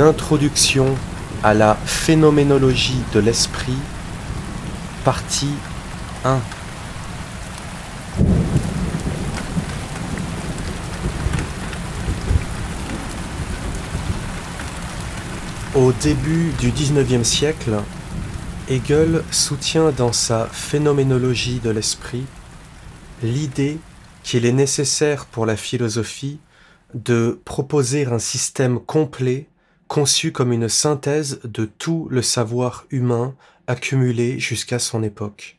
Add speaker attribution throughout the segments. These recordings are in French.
Speaker 1: introduction à la phénoménologie de l'esprit, partie 1. Au début du 19e siècle, Hegel soutient dans sa phénoménologie de l'esprit l'idée qu'il est nécessaire pour la philosophie de proposer un système complet conçu comme une synthèse de tout le savoir humain accumulé jusqu'à son époque.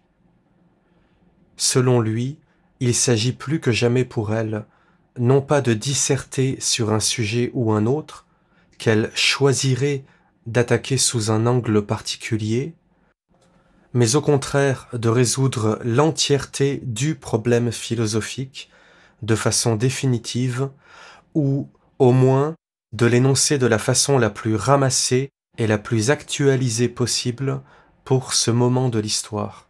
Speaker 1: Selon lui, il s'agit plus que jamais pour elle, non pas de disserter sur un sujet ou un autre, qu'elle choisirait d'attaquer sous un angle particulier, mais au contraire de résoudre l'entièreté du problème philosophique de façon définitive, ou au moins de l'énoncer de la façon la plus ramassée et la plus actualisée possible pour ce moment de l'histoire.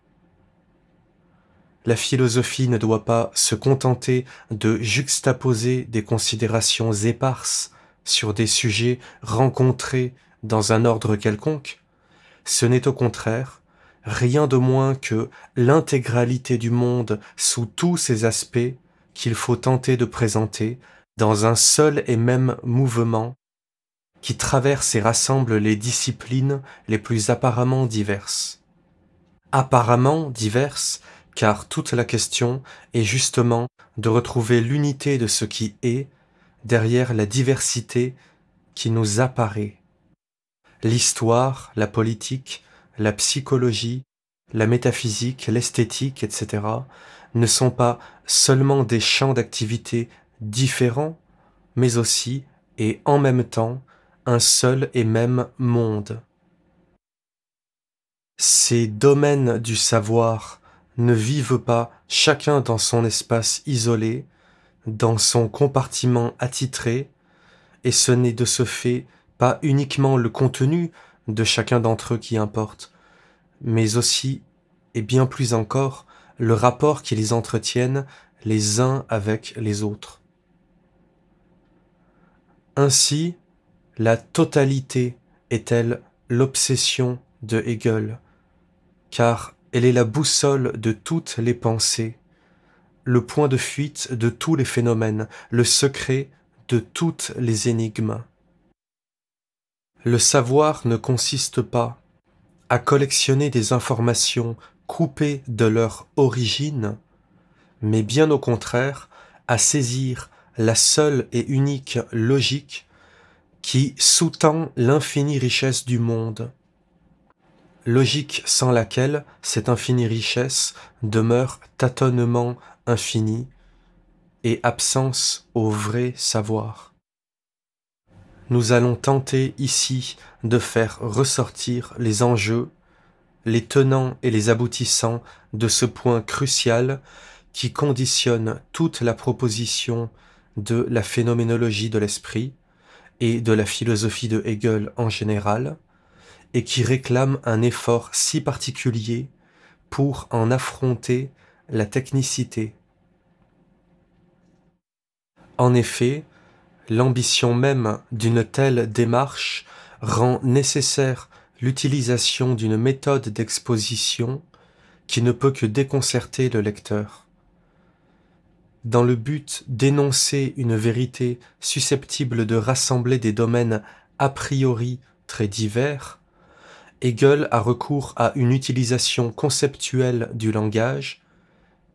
Speaker 1: La philosophie ne doit pas se contenter de juxtaposer des considérations éparses sur des sujets rencontrés dans un ordre quelconque. Ce n'est au contraire rien de moins que l'intégralité du monde sous tous ses aspects qu'il faut tenter de présenter dans un seul et même mouvement qui traverse et rassemble les disciplines les plus apparemment diverses. Apparemment diverses, car toute la question est justement de retrouver l'unité de ce qui est derrière la diversité qui nous apparaît. L'histoire, la politique, la psychologie, la métaphysique, l'esthétique, etc., ne sont pas seulement des champs d'activité différents, mais aussi et en même temps un seul et même monde. Ces domaines du savoir ne vivent pas chacun dans son espace isolé, dans son compartiment attitré, et ce n'est de ce fait pas uniquement le contenu de chacun d'entre eux qui importe, mais aussi, et bien plus encore, le rapport qui les entretiennent les uns avec les autres. Ainsi, la totalité est-elle l'obsession de Hegel, car elle est la boussole de toutes les pensées, le point de fuite de tous les phénomènes, le secret de toutes les énigmes. Le savoir ne consiste pas à collectionner des informations coupées de leur origine, mais bien au contraire à saisir la seule et unique logique qui sous-tend l'infinie richesse du monde. Logique sans laquelle cette infinie richesse demeure tâtonnement infini et absence au vrai savoir. Nous allons tenter ici de faire ressortir les enjeux, les tenants et les aboutissants de ce point crucial qui conditionne toute la proposition de la phénoménologie de l'esprit et de la philosophie de Hegel en général, et qui réclame un effort si particulier pour en affronter la technicité. En effet, l'ambition même d'une telle démarche rend nécessaire l'utilisation d'une méthode d'exposition qui ne peut que déconcerter le lecteur dans le but d'énoncer une vérité susceptible de rassembler des domaines a priori très divers, Hegel a recours à une utilisation conceptuelle du langage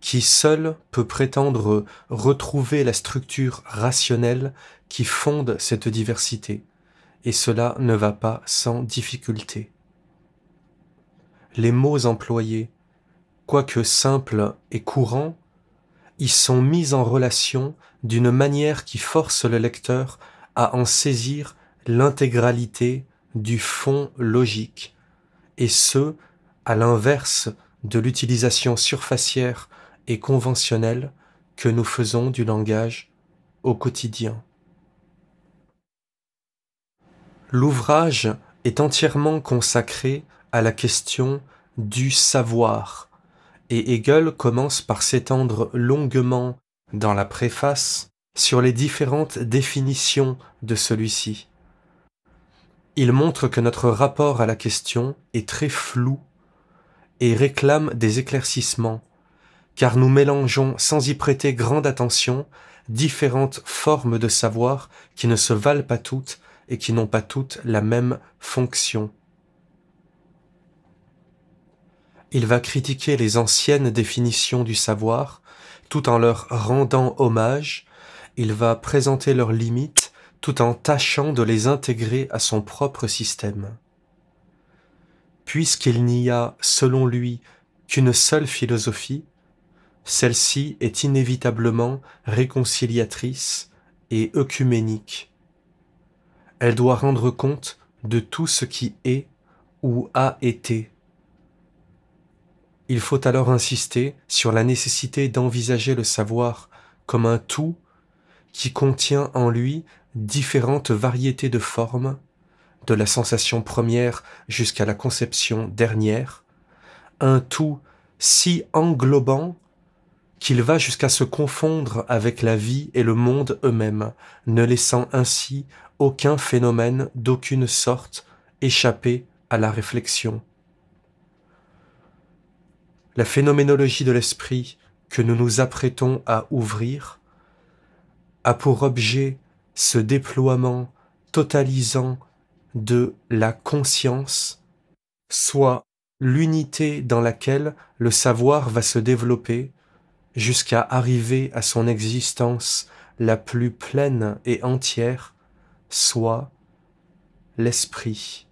Speaker 1: qui seule peut prétendre retrouver la structure rationnelle qui fonde cette diversité, et cela ne va pas sans difficulté. Les mots employés, quoique simples et courants, sont mis en relation d'une manière qui force le lecteur à en saisir l'intégralité du fond logique, et ce, à l'inverse de l'utilisation surfacière et conventionnelle que nous faisons du langage au quotidien. L'ouvrage est entièrement consacré à la question du savoir et Hegel commence par s'étendre longuement dans la préface sur les différentes définitions de celui-ci. Il montre que notre rapport à la question est très flou et réclame des éclaircissements, car nous mélangeons sans y prêter grande attention différentes formes de savoir qui ne se valent pas toutes et qui n'ont pas toutes la même fonction. Il va critiquer les anciennes définitions du savoir, tout en leur rendant hommage, il va présenter leurs limites, tout en tâchant de les intégrer à son propre système. Puisqu'il n'y a, selon lui, qu'une seule philosophie, celle-ci est inévitablement réconciliatrice et œcuménique. Elle doit rendre compte de tout ce qui est ou a été il faut alors insister sur la nécessité d'envisager le savoir comme un tout qui contient en lui différentes variétés de formes, de la sensation première jusqu'à la conception dernière, un tout si englobant qu'il va jusqu'à se confondre avec la vie et le monde eux-mêmes, ne laissant ainsi aucun phénomène d'aucune sorte échapper à la réflexion la phénoménologie de l'esprit que nous nous apprêtons à ouvrir a pour objet ce déploiement totalisant de la conscience, soit l'unité dans laquelle le savoir va se développer jusqu'à arriver à son existence la plus pleine et entière, soit l'esprit.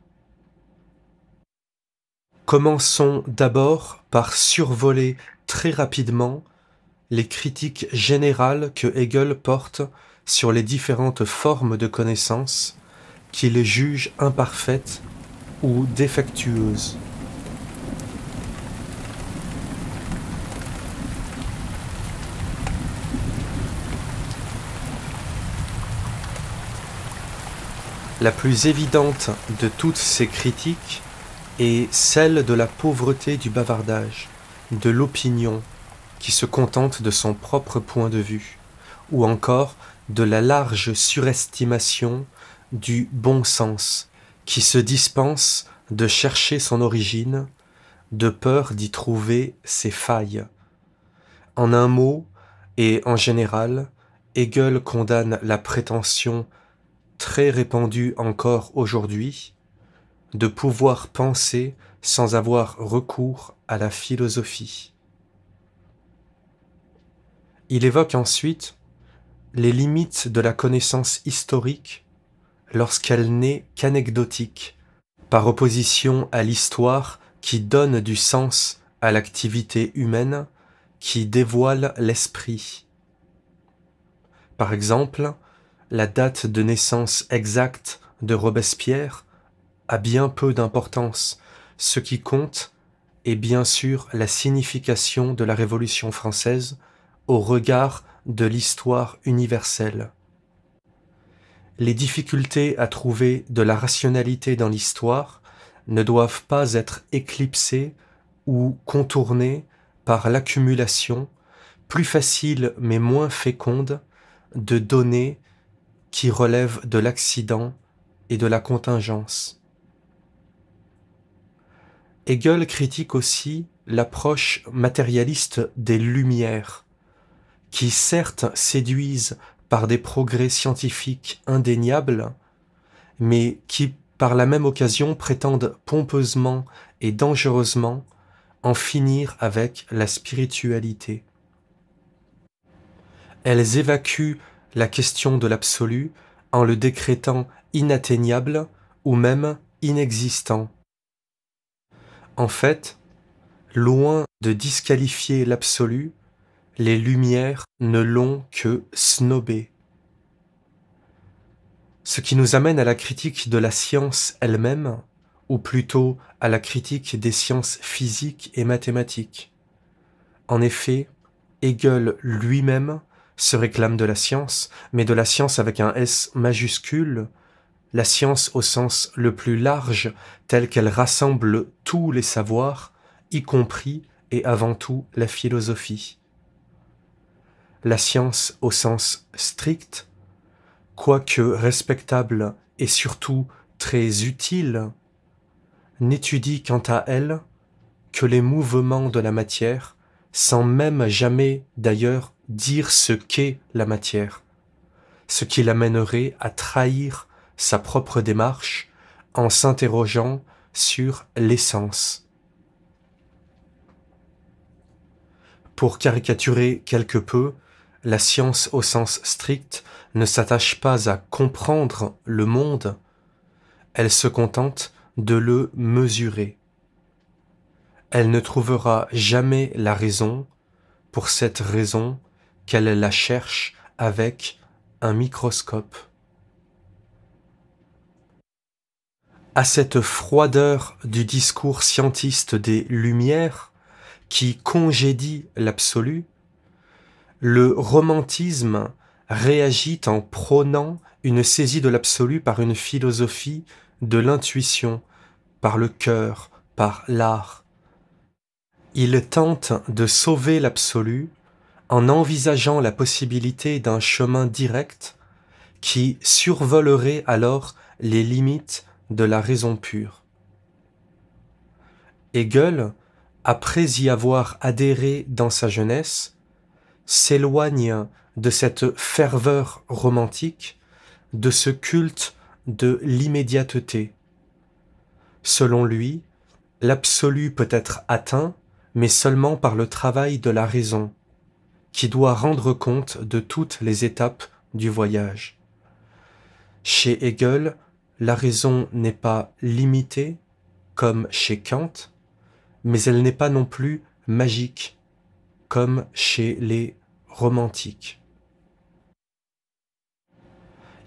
Speaker 1: Commençons d'abord par survoler très rapidement les critiques générales que Hegel porte sur les différentes formes de connaissance qu'il juge imparfaites ou défectueuses. La plus évidente de toutes ces critiques et celle de la pauvreté du bavardage, de l'opinion qui se contente de son propre point de vue, ou encore de la large surestimation du bon sens qui se dispense de chercher son origine, de peur d'y trouver ses failles. En un mot, et en général, Hegel condamne la prétention très répandue encore aujourd'hui, de pouvoir penser sans avoir recours à la philosophie. Il évoque ensuite les limites de la connaissance historique lorsqu'elle n'est qu'anecdotique, par opposition à l'histoire qui donne du sens à l'activité humaine, qui dévoile l'esprit. Par exemple, la date de naissance exacte de Robespierre a bien peu d'importance. Ce qui compte est bien sûr la signification de la Révolution française au regard de l'histoire universelle. Les difficultés à trouver de la rationalité dans l'histoire ne doivent pas être éclipsées ou contournées par l'accumulation, plus facile mais moins féconde, de données qui relèvent de l'accident et de la contingence. Hegel critique aussi l'approche matérialiste des Lumières, qui certes séduisent par des progrès scientifiques indéniables, mais qui par la même occasion prétendent pompeusement et dangereusement en finir avec la spiritualité. Elles évacuent la question de l'absolu en le décrétant inatteignable ou même inexistant, en fait, loin de disqualifier l'absolu, les Lumières ne l'ont que snobé. Ce qui nous amène à la critique de la science elle-même, ou plutôt à la critique des sciences physiques et mathématiques. En effet, Hegel lui-même se réclame de la science, mais de la science avec un S majuscule, la science au sens le plus large, telle qu'elle rassemble tous les savoirs, y compris et avant tout la philosophie. La science au sens strict, quoique respectable et surtout très utile, n'étudie quant à elle que les mouvements de la matière, sans même jamais d'ailleurs dire ce qu'est la matière, ce qui l'amènerait à trahir sa propre démarche en s'interrogeant sur l'essence. Pour caricaturer quelque peu, la science au sens strict ne s'attache pas à comprendre le monde, elle se contente de le mesurer. Elle ne trouvera jamais la raison pour cette raison qu'elle la cherche avec un microscope. à cette froideur du discours scientiste des Lumières qui congédie l'absolu, le romantisme réagit en prônant une saisie de l'absolu par une philosophie de l'intuition, par le cœur, par l'art. Il tente de sauver l'absolu en envisageant la possibilité d'un chemin direct qui survolerait alors les limites de la raison pure. Hegel, après y avoir adhéré dans sa jeunesse, s'éloigne de cette ferveur romantique, de ce culte de l'immédiateté. Selon lui, l'absolu peut être atteint, mais seulement par le travail de la raison, qui doit rendre compte de toutes les étapes du voyage. Chez Hegel, la raison n'est pas limitée, comme chez Kant, mais elle n'est pas non plus magique, comme chez les romantiques.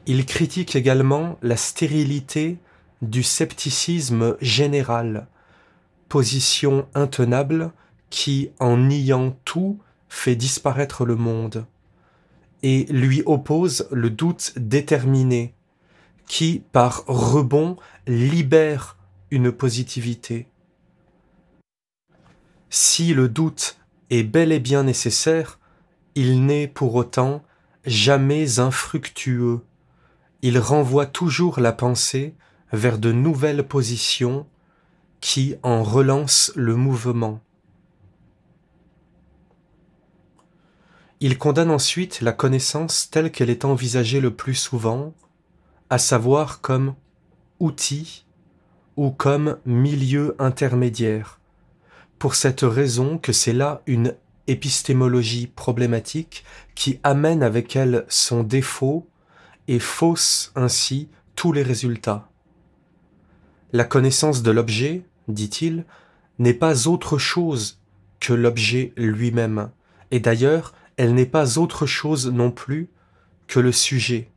Speaker 1: Il critique également la stérilité du scepticisme général, position intenable qui, en niant tout, fait disparaître le monde, et lui oppose le doute déterminé, qui, par rebond, libère une positivité. Si le doute est bel et bien nécessaire, il n'est pour autant jamais infructueux. Il renvoie toujours la pensée vers de nouvelles positions qui en relancent le mouvement. Il condamne ensuite la connaissance telle qu'elle est envisagée le plus souvent, à savoir comme outil ou comme milieu intermédiaire, pour cette raison que c'est là une épistémologie problématique qui amène avec elle son défaut et fausse ainsi tous les résultats. La connaissance de l'objet, dit-il, n'est pas autre chose que l'objet lui-même, et d'ailleurs, elle n'est pas autre chose non plus que le sujet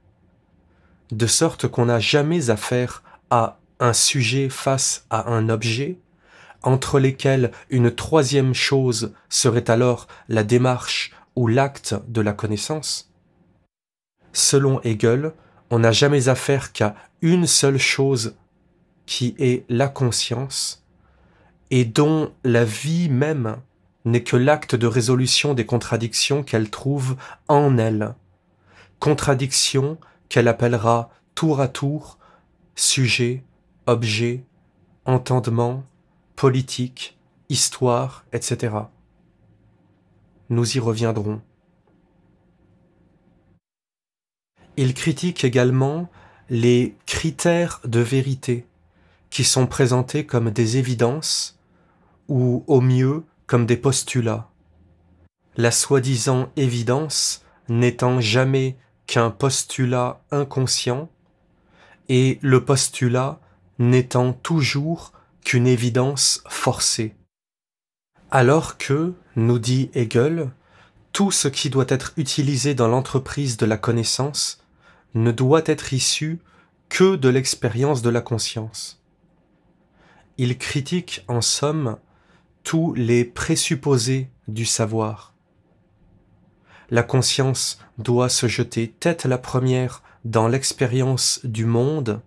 Speaker 1: de sorte qu'on n'a jamais affaire à un sujet face à un objet, entre lesquels une troisième chose serait alors la démarche ou l'acte de la connaissance. Selon Hegel, on n'a jamais affaire qu'à une seule chose qui est la conscience, et dont la vie même n'est que l'acte de résolution des contradictions qu'elle trouve en elle. Contradictions qu'elle appellera tour à tour sujet, objet, entendement, politique, histoire, etc. Nous y reviendrons. Il critique également les critères de vérité qui sont présentés comme des évidences ou au mieux comme des postulats. La soi-disant évidence n'étant jamais qu'un postulat inconscient, et le postulat n'étant toujours qu'une évidence forcée. Alors que, nous dit Hegel, tout ce qui doit être utilisé dans l'entreprise de la connaissance ne doit être issu que de l'expérience de la conscience. Il critique, en somme, tous les présupposés du savoir. La conscience doit se jeter tête la première dans l'expérience du monde,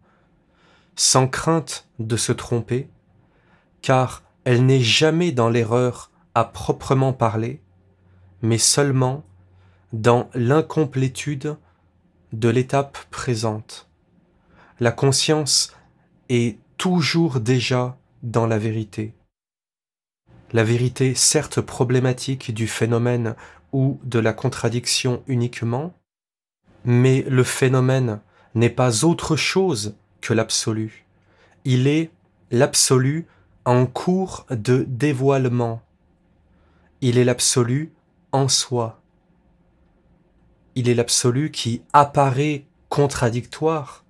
Speaker 1: sans crainte de se tromper, car elle n'est jamais dans l'erreur à proprement parler, mais seulement dans l'incomplétude de l'étape présente. La conscience est toujours déjà dans la vérité. La vérité certes problématique du phénomène ou de la contradiction uniquement, mais le phénomène n'est pas autre chose que l'absolu. Il est l'absolu en cours de dévoilement. Il est l'absolu en soi. Il est l'absolu qui apparaît contradictoire,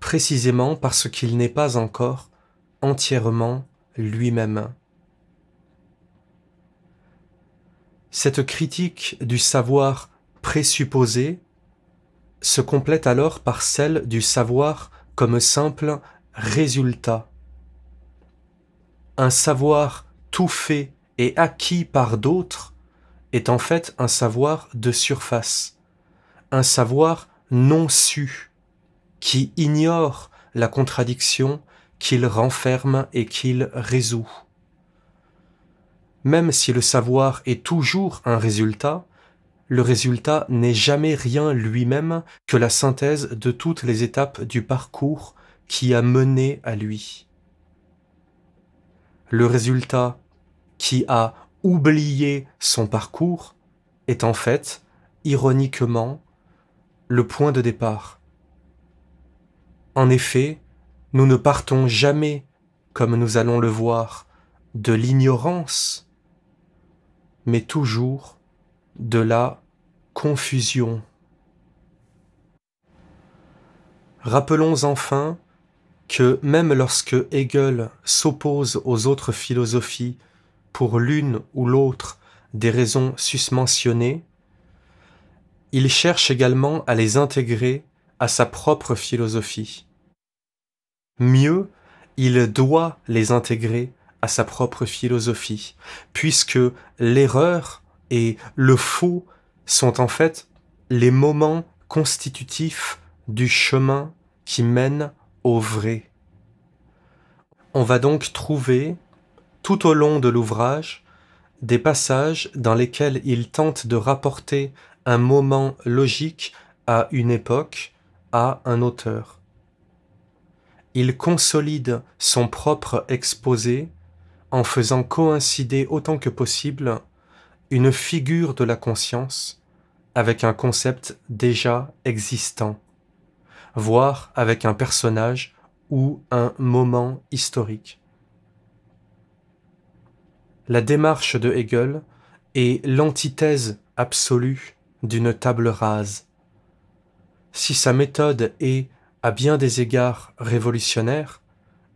Speaker 1: précisément parce qu'il n'est pas encore entièrement lui-même. Cette critique du savoir présupposé se complète alors par celle du savoir comme simple résultat. Un savoir tout fait et acquis par d'autres est en fait un savoir de surface, un savoir non su, qui ignore la contradiction qu'il renferme et qu'il résout. Même si le savoir est toujours un résultat, le résultat n'est jamais rien lui-même que la synthèse de toutes les étapes du parcours qui a mené à lui. Le résultat qui a oublié son parcours est en fait, ironiquement, le point de départ. En effet, nous ne partons jamais, comme nous allons le voir, de l'ignorance mais toujours de la confusion. Rappelons enfin que même lorsque Hegel s'oppose aux autres philosophies pour l'une ou l'autre des raisons susmentionnées, il cherche également à les intégrer à sa propre philosophie. Mieux, il doit les intégrer sa propre philosophie, puisque l'erreur et le faux sont en fait les moments constitutifs du chemin qui mène au vrai. On va donc trouver, tout au long de l'ouvrage, des passages dans lesquels il tente de rapporter un moment logique à une époque, à un auteur. Il consolide son propre exposé en faisant coïncider autant que possible une figure de la conscience avec un concept déjà existant, voire avec un personnage ou un moment historique. La démarche de Hegel est l'antithèse absolue d'une table rase. Si sa méthode est, à bien des égards, révolutionnaire,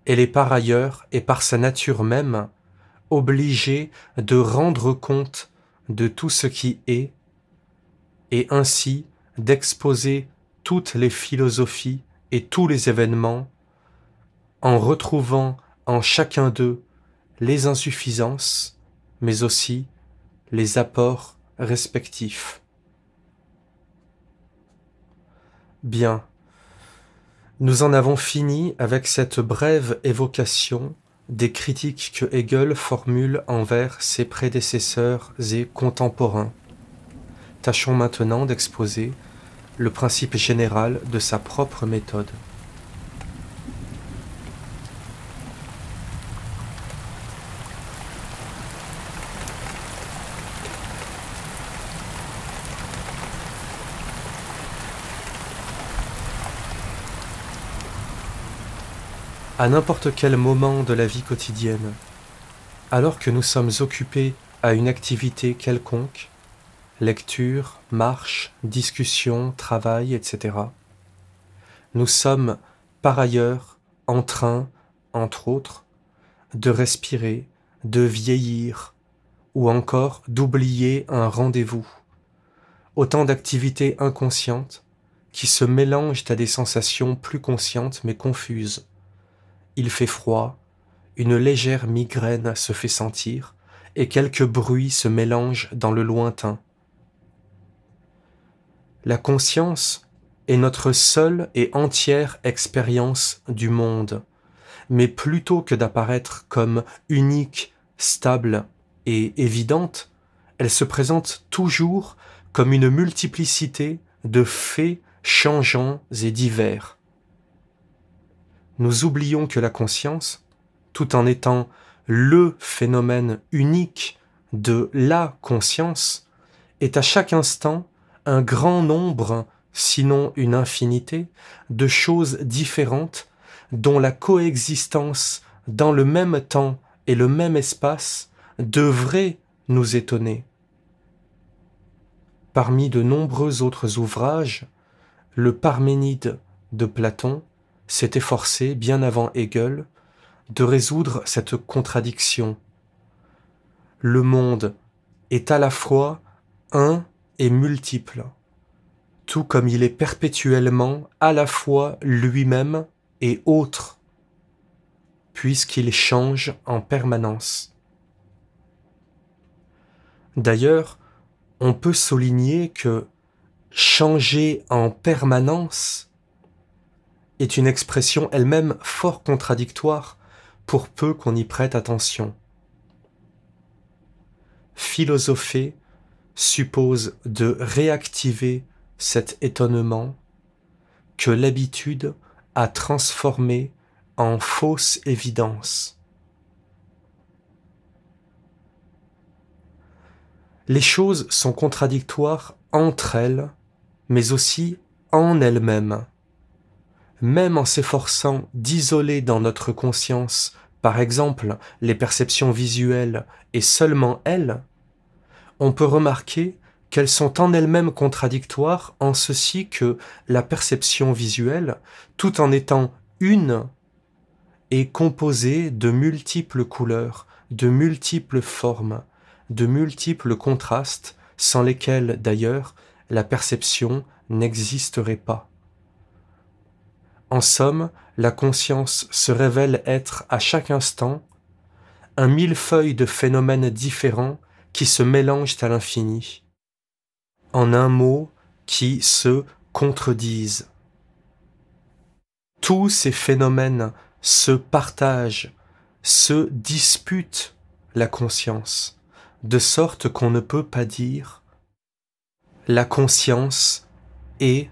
Speaker 1: elle est par ailleurs et par sa nature même obligée de rendre compte de tout ce qui est, et ainsi d'exposer toutes les philosophies et tous les événements en retrouvant en chacun d'eux les insuffisances, mais aussi les apports respectifs. Bien, nous en avons fini avec cette brève évocation des critiques que Hegel formule envers ses prédécesseurs et contemporains. Tâchons maintenant d'exposer le principe général de sa propre méthode. à n'importe quel moment de la vie quotidienne. Alors que nous sommes occupés à une activité quelconque, lecture, marche, discussion, travail, etc., nous sommes par ailleurs en train, entre autres, de respirer, de vieillir, ou encore d'oublier un rendez-vous. Autant d'activités inconscientes qui se mélangent à des sensations plus conscientes mais confuses. Il fait froid, une légère migraine se fait sentir, et quelques bruits se mélangent dans le lointain. La conscience est notre seule et entière expérience du monde, mais plutôt que d'apparaître comme unique, stable et évidente, elle se présente toujours comme une multiplicité de faits changeants et divers nous oublions que la conscience, tout en étant le phénomène unique de la conscience, est à chaque instant un grand nombre, sinon une infinité, de choses différentes dont la coexistence dans le même temps et le même espace devrait nous étonner. Parmi de nombreux autres ouvrages, le Parménide de Platon s'est efforcé, bien avant Hegel, de résoudre cette contradiction. Le monde est à la fois un et multiple, tout comme il est perpétuellement à la fois lui-même et autre, puisqu'il change en permanence. D'ailleurs, on peut souligner que changer en permanence est une expression elle-même fort contradictoire pour peu qu'on y prête attention. Philosopher suppose de réactiver cet étonnement que l'habitude a transformé en fausse évidence. Les choses sont contradictoires entre elles, mais aussi en elles-mêmes même en s'efforçant d'isoler dans notre conscience, par exemple, les perceptions visuelles et seulement elles, on peut remarquer qu'elles sont en elles-mêmes contradictoires en ceci que la perception visuelle, tout en étant une, est composée de multiples couleurs, de multiples formes, de multiples contrastes, sans lesquels d'ailleurs la perception n'existerait pas. En somme, la conscience se révèle être à chaque instant un millefeuille de phénomènes différents qui se mélangent à l'infini. En un mot, qui se contredisent. Tous ces phénomènes se partagent, se disputent la conscience, de sorte qu'on ne peut pas dire la conscience est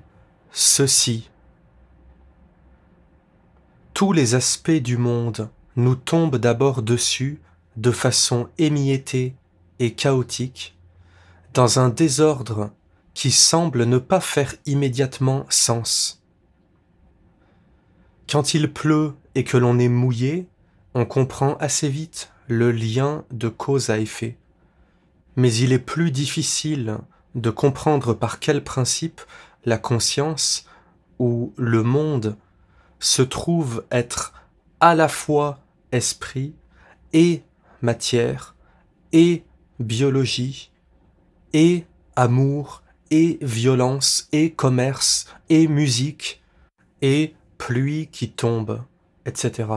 Speaker 1: ceci tous les aspects du monde nous tombent d'abord dessus de façon émiettée et chaotique, dans un désordre qui semble ne pas faire immédiatement sens. Quand il pleut et que l'on est mouillé, on comprend assez vite le lien de cause à effet. Mais il est plus difficile de comprendre par quel principe la conscience ou le monde se trouve être à la fois esprit et matière et biologie et amour et violence et commerce et musique et pluie qui tombe, etc.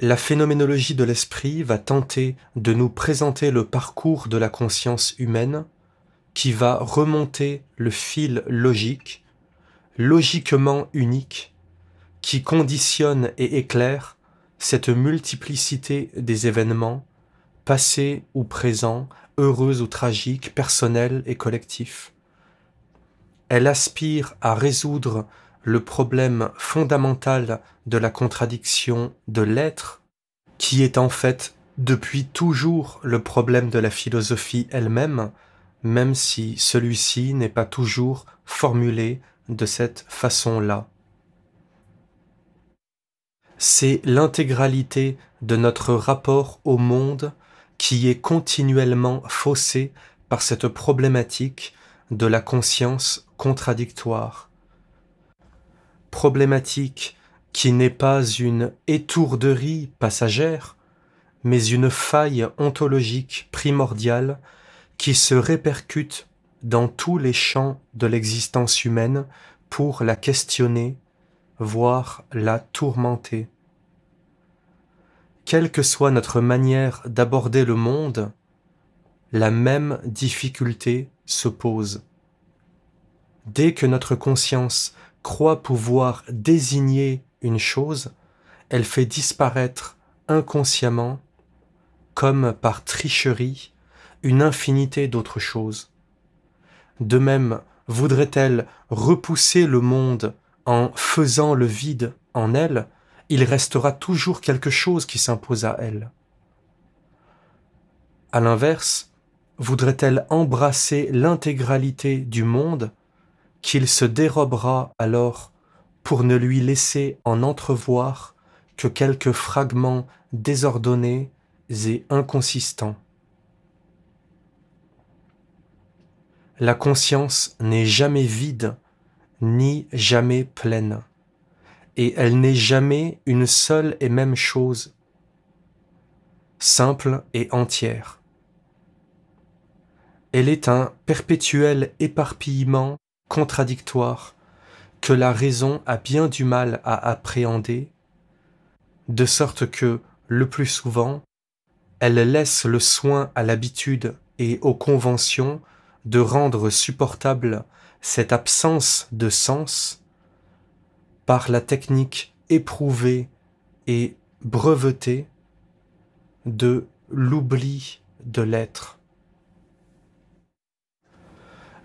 Speaker 1: La phénoménologie de l'esprit va tenter de nous présenter le parcours de la conscience humaine qui va remonter le fil logique logiquement unique qui conditionne et éclaire cette multiplicité des événements, passés ou présents, heureux ou tragiques, personnels et collectifs. Elle aspire à résoudre le problème fondamental de la contradiction de l'être, qui est en fait depuis toujours le problème de la philosophie elle-même, même si celui-ci n'est pas toujours formulé de cette façon-là. C'est l'intégralité de notre rapport au monde qui est continuellement faussée par cette problématique de la conscience contradictoire. Problématique qui n'est pas une étourderie passagère, mais une faille ontologique primordiale qui se répercute dans tous les champs de l'existence humaine pour la questionner, voire la tourmenter. Quelle que soit notre manière d'aborder le monde, la même difficulté se pose. Dès que notre conscience croit pouvoir désigner une chose, elle fait disparaître inconsciemment, comme par tricherie, une infinité d'autres choses. De même, voudrait-elle repousser le monde en faisant le vide en elle, il restera toujours quelque chose qui s'impose à elle. À l'inverse, voudrait-elle embrasser l'intégralité du monde, qu'il se dérobera alors pour ne lui laisser en entrevoir que quelques fragments désordonnés et inconsistants. La conscience n'est jamais vide, ni jamais pleine, et elle n'est jamais une seule et même chose, simple et entière. Elle est un perpétuel éparpillement contradictoire que la raison a bien du mal à appréhender, de sorte que, le plus souvent, elle laisse le soin à l'habitude et aux conventions de rendre supportable cette absence de sens par la technique éprouvée et brevetée de l'oubli de l'être.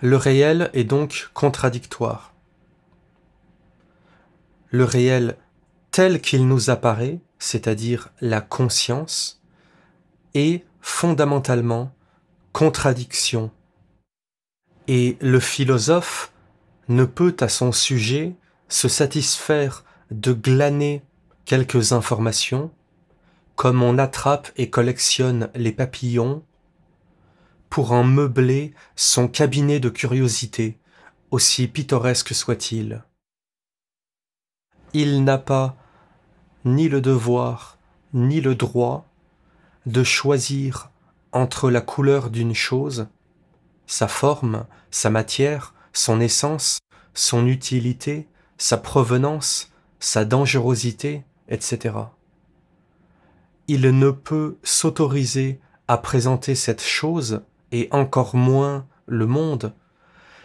Speaker 1: Le réel est donc contradictoire. Le réel tel qu'il nous apparaît, c'est-à-dire la conscience, est fondamentalement contradiction et le philosophe ne peut à son sujet se satisfaire de glaner quelques informations, comme on attrape et collectionne les papillons, pour en meubler son cabinet de curiosité, aussi pittoresque soit-il. Il n'a pas ni le devoir ni le droit de choisir entre la couleur d'une chose sa forme, sa matière, son essence, son utilité, sa provenance, sa dangerosité, etc. Il ne peut s'autoriser à présenter cette chose, et encore moins le monde,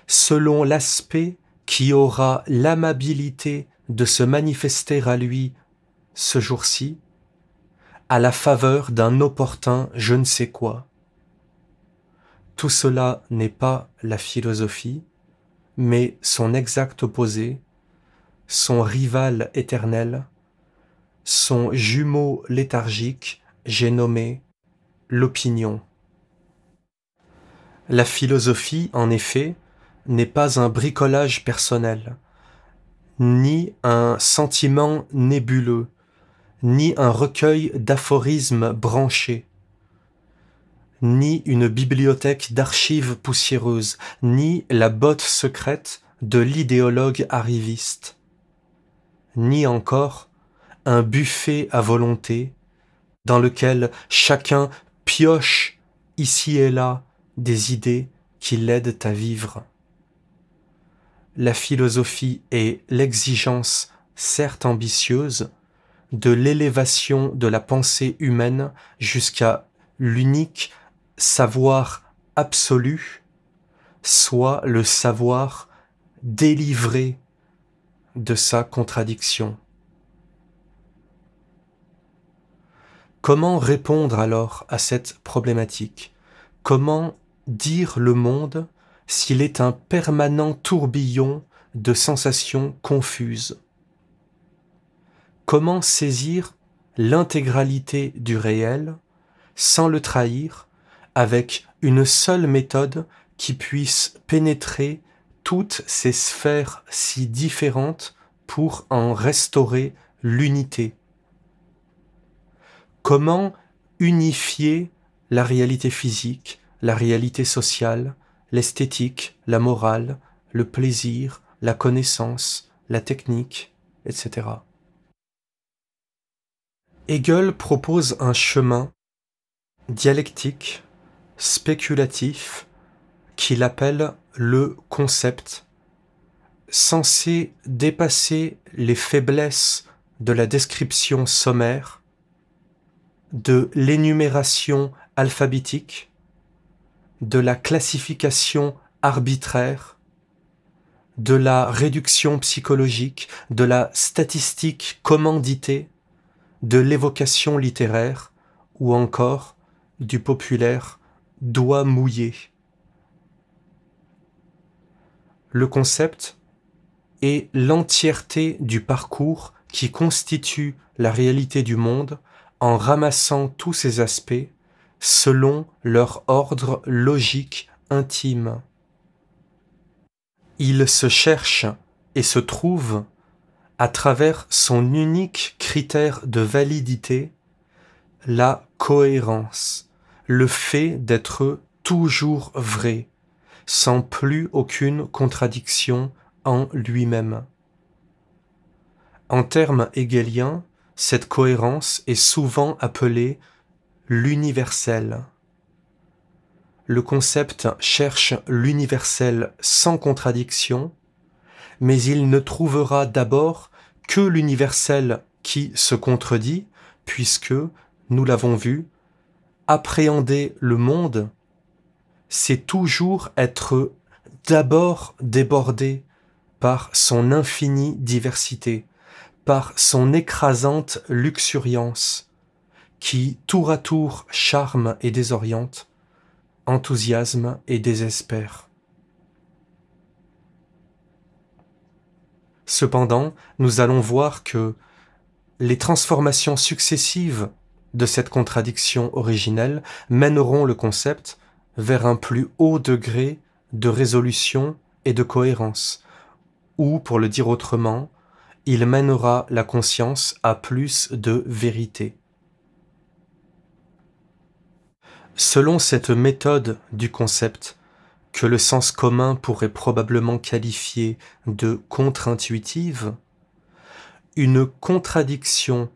Speaker 1: selon l'aspect qui aura l'amabilité de se manifester à lui ce jour-ci, à la faveur d'un opportun je ne sais quoi. Tout cela n'est pas la philosophie, mais son exact opposé, son rival éternel, son jumeau léthargique, j'ai nommé l'opinion. La philosophie, en effet, n'est pas un bricolage personnel, ni un sentiment nébuleux, ni un recueil d'aphorismes branchés, ni une bibliothèque d'archives poussiéreuses, ni la botte secrète de l'idéologue arriviste, ni encore un buffet à volonté dans lequel chacun pioche ici et là des idées qui l'aident à vivre. La philosophie est l'exigence, certes ambitieuse, de l'élévation de la pensée humaine jusqu'à l'unique savoir absolu, soit le savoir délivré de sa contradiction. Comment répondre alors à cette problématique Comment dire le monde s'il est un permanent tourbillon de sensations confuses Comment saisir l'intégralité du réel sans le trahir avec une seule méthode qui puisse pénétrer toutes ces sphères si différentes pour en restaurer l'unité. Comment unifier la réalité physique, la réalité sociale, l'esthétique, la morale, le plaisir, la connaissance, la technique, etc. Hegel propose un chemin dialectique spéculatif qu'il appelle le concept, censé dépasser les faiblesses de la description sommaire, de l'énumération alphabétique, de la classification arbitraire, de la réduction psychologique, de la statistique commanditée, de l'évocation littéraire ou encore du populaire doit mouiller. Le concept est l'entièreté du parcours qui constitue la réalité du monde en ramassant tous ses aspects selon leur ordre logique intime. Il se cherche et se trouve à travers son unique critère de validité, la cohérence le fait d'être toujours vrai, sans plus aucune contradiction en lui-même. En termes hegeliens, cette cohérence est souvent appelée l'universel. Le concept cherche l'universel sans contradiction, mais il ne trouvera d'abord que l'universel qui se contredit, puisque, nous l'avons vu, appréhender le monde, c'est toujours être d'abord débordé par son infinie diversité, par son écrasante luxuriance, qui tour à tour charme et désoriente, enthousiasme et désespère. Cependant, nous allons voir que les transformations successives de cette contradiction originelle mèneront le concept vers un plus haut degré de résolution et de cohérence, ou, pour le dire autrement, il mènera la conscience à plus de vérité. Selon cette méthode du concept, que le sens commun pourrait probablement qualifier de contre-intuitive, une contradiction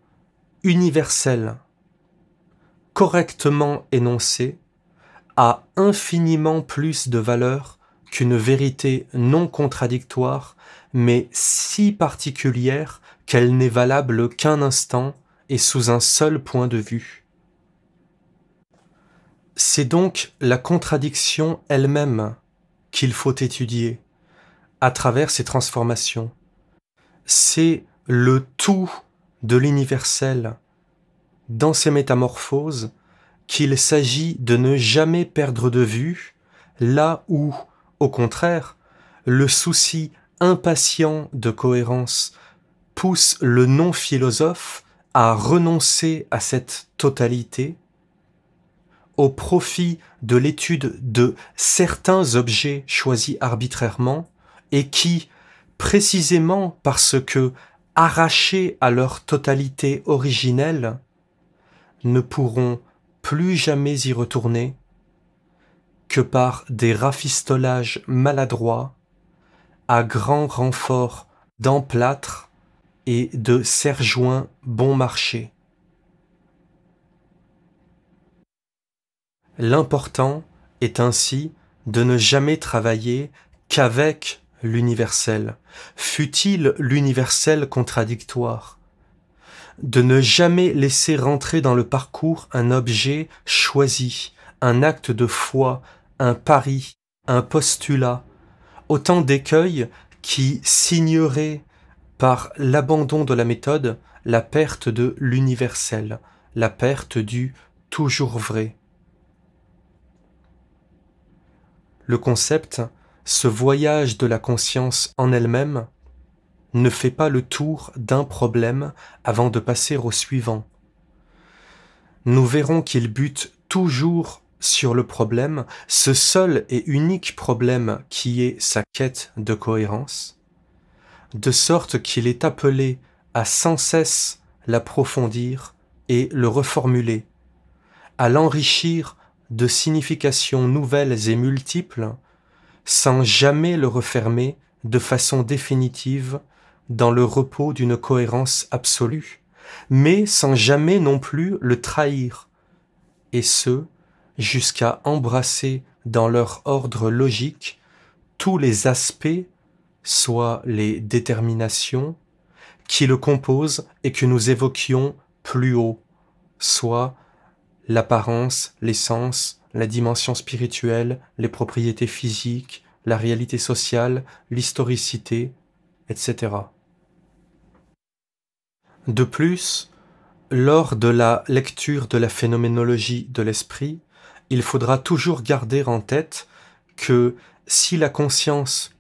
Speaker 1: universelle correctement énoncée a infiniment plus de valeur qu'une vérité non contradictoire, mais si particulière qu'elle n'est valable qu'un instant et sous un seul point de vue. C'est donc la contradiction elle-même qu'il faut étudier à travers ces transformations. C'est le tout de l'universel dans ces métamorphoses qu'il s'agit de ne jamais perdre de vue là où, au contraire, le souci impatient de cohérence pousse le non-philosophe à renoncer à cette totalité au profit de l'étude de certains objets choisis arbitrairement et qui, précisément parce que arrachés à leur totalité originelle, ne pourront plus jamais y retourner que par des rafistolages maladroits à grand renfort d'emplâtre et de serre-joints bon marché. L'important est ainsi de ne jamais travailler qu'avec l'universel, fût-il l'universel contradictoire de ne jamais laisser rentrer dans le parcours un objet choisi, un acte de foi, un pari, un postulat, autant d'écueils qui signeraient par l'abandon de la méthode la perte de l'universel, la perte du toujours vrai. Le concept, ce voyage de la conscience en elle-même, ne fait pas le tour d'un problème avant de passer au suivant. Nous verrons qu'il bute toujours sur le problème, ce seul et unique problème qui est sa quête de cohérence, de sorte qu'il est appelé à sans cesse l'approfondir et le reformuler, à l'enrichir de significations nouvelles et multiples, sans jamais le refermer de façon définitive dans le repos d'une cohérence absolue, mais sans jamais non plus le trahir, et ce, jusqu'à embrasser dans leur ordre logique tous les aspects, soit les déterminations, qui le composent et que nous évoquions plus haut, soit l'apparence, l'essence, la dimension spirituelle, les propriétés physiques, la réalité sociale, l'historicité, etc. De plus, lors de la lecture de la phénoménologie de l'esprit, il faudra toujours garder en tête que si la conscience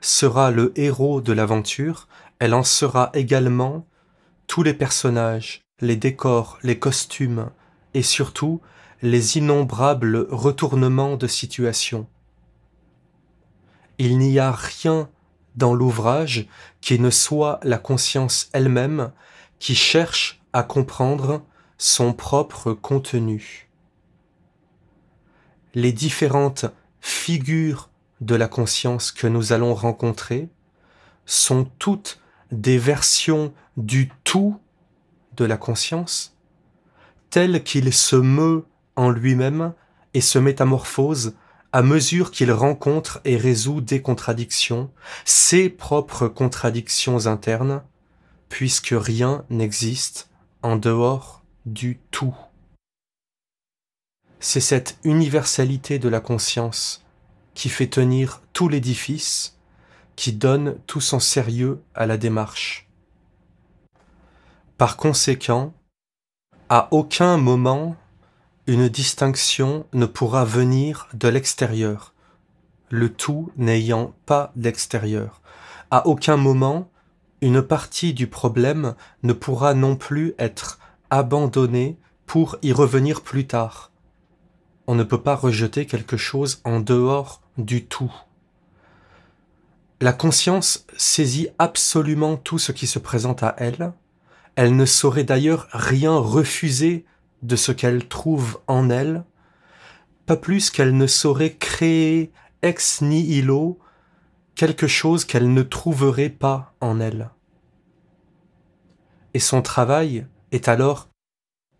Speaker 1: sera le héros de l'aventure, elle en sera également tous les personnages, les décors, les costumes et surtout les innombrables retournements de situation. Il n'y a rien dans l'ouvrage qui ne soit la conscience elle-même qui cherche à comprendre son propre contenu. Les différentes figures de la conscience que nous allons rencontrer sont toutes des versions du tout de la conscience, tel qu'il se meut en lui-même et se métamorphose à mesure qu'il rencontre et résout des contradictions, ses propres contradictions internes, puisque rien n'existe en dehors du tout. C'est cette universalité de la conscience qui fait tenir tout l'édifice, qui donne tout son sérieux à la démarche. Par conséquent, à aucun moment une distinction ne pourra venir de l'extérieur, le tout n'ayant pas d'extérieur. À aucun moment, une partie du problème ne pourra non plus être abandonnée pour y revenir plus tard. On ne peut pas rejeter quelque chose en dehors du tout. La conscience saisit absolument tout ce qui se présente à elle, elle ne saurait d'ailleurs rien refuser de ce qu'elle trouve en elle, pas plus qu'elle ne saurait créer ex nihilo quelque chose qu'elle ne trouverait pas en elle. Et son travail est alors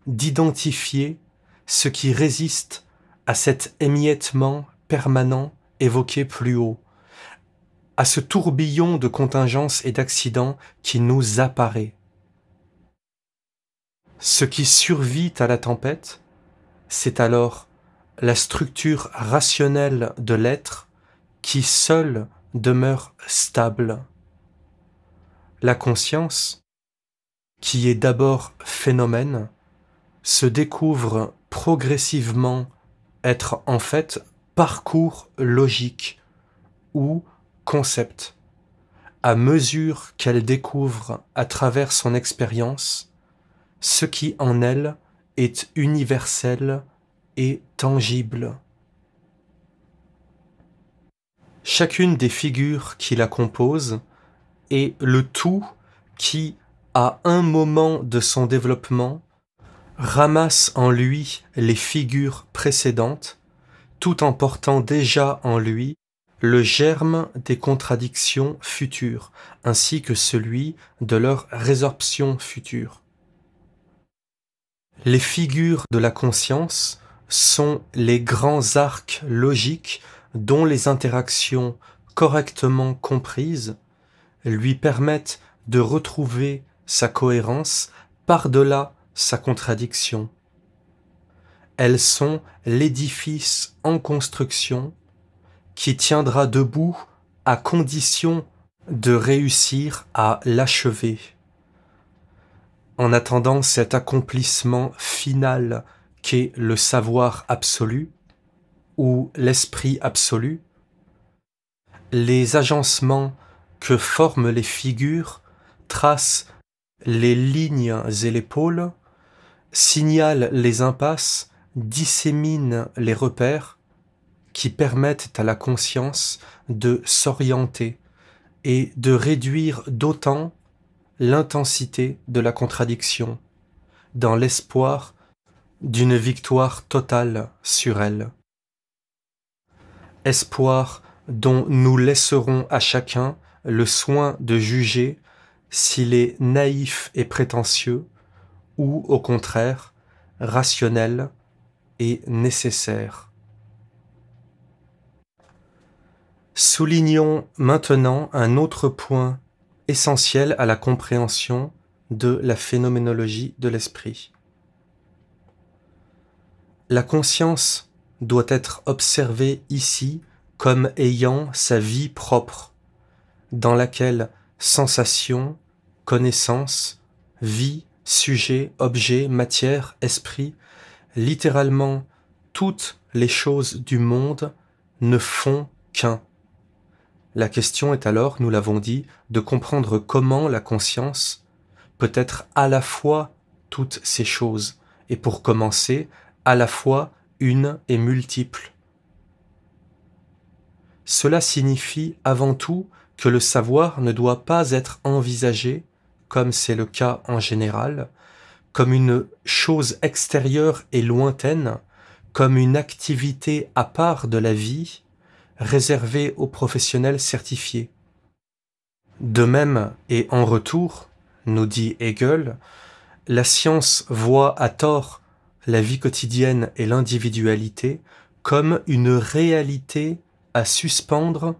Speaker 1: d'identifier ce qui résiste à cet émiettement permanent évoqué plus haut, à ce tourbillon de contingences et d'accidents qui nous apparaît. Ce qui survit à la tempête, c'est alors la structure rationnelle de l'être qui seule demeure stable. La conscience, qui est d'abord phénomène, se découvre progressivement être en fait parcours logique ou concept. À mesure qu'elle découvre à travers son expérience ce qui en elle est universel et tangible. Chacune des figures qui la composent est le tout qui, à un moment de son développement, ramasse en lui les figures précédentes, tout en portant déjà en lui le germe des contradictions futures, ainsi que celui de leur résorption future. Les figures de la conscience sont les grands arcs logiques dont les interactions correctement comprises lui permettent de retrouver sa cohérence par-delà sa contradiction. Elles sont l'édifice en construction qui tiendra debout à condition de réussir à l'achever en attendant cet accomplissement final qu'est le savoir absolu ou l'esprit absolu, les agencements que forment les figures tracent les lignes et les pôles, signalent les impasses, disséminent les repères qui permettent à la conscience de s'orienter et de réduire d'autant l'intensité de la contradiction, dans l'espoir d'une victoire totale sur elle. Espoir dont nous laisserons à chacun le soin de juger s'il est naïf et prétentieux ou au contraire rationnel et nécessaire. Soulignons maintenant un autre point essentiel à la compréhension de la phénoménologie de l'esprit. La conscience doit être observée ici comme ayant sa vie propre, dans laquelle sensation, connaissance, vie, sujet, objet, matière, esprit, littéralement toutes les choses du monde ne font qu'un. La question est alors, nous l'avons dit, de comprendre comment la conscience peut être à la fois toutes ces choses, et pour commencer, à la fois une et multiple. Cela signifie avant tout que le savoir ne doit pas être envisagé, comme c'est le cas en général, comme une chose extérieure et lointaine, comme une activité à part de la vie, réservée aux professionnels certifiés. De même, et en retour, nous dit Hegel, la science voit à tort la vie quotidienne et l'individualité comme une réalité à suspendre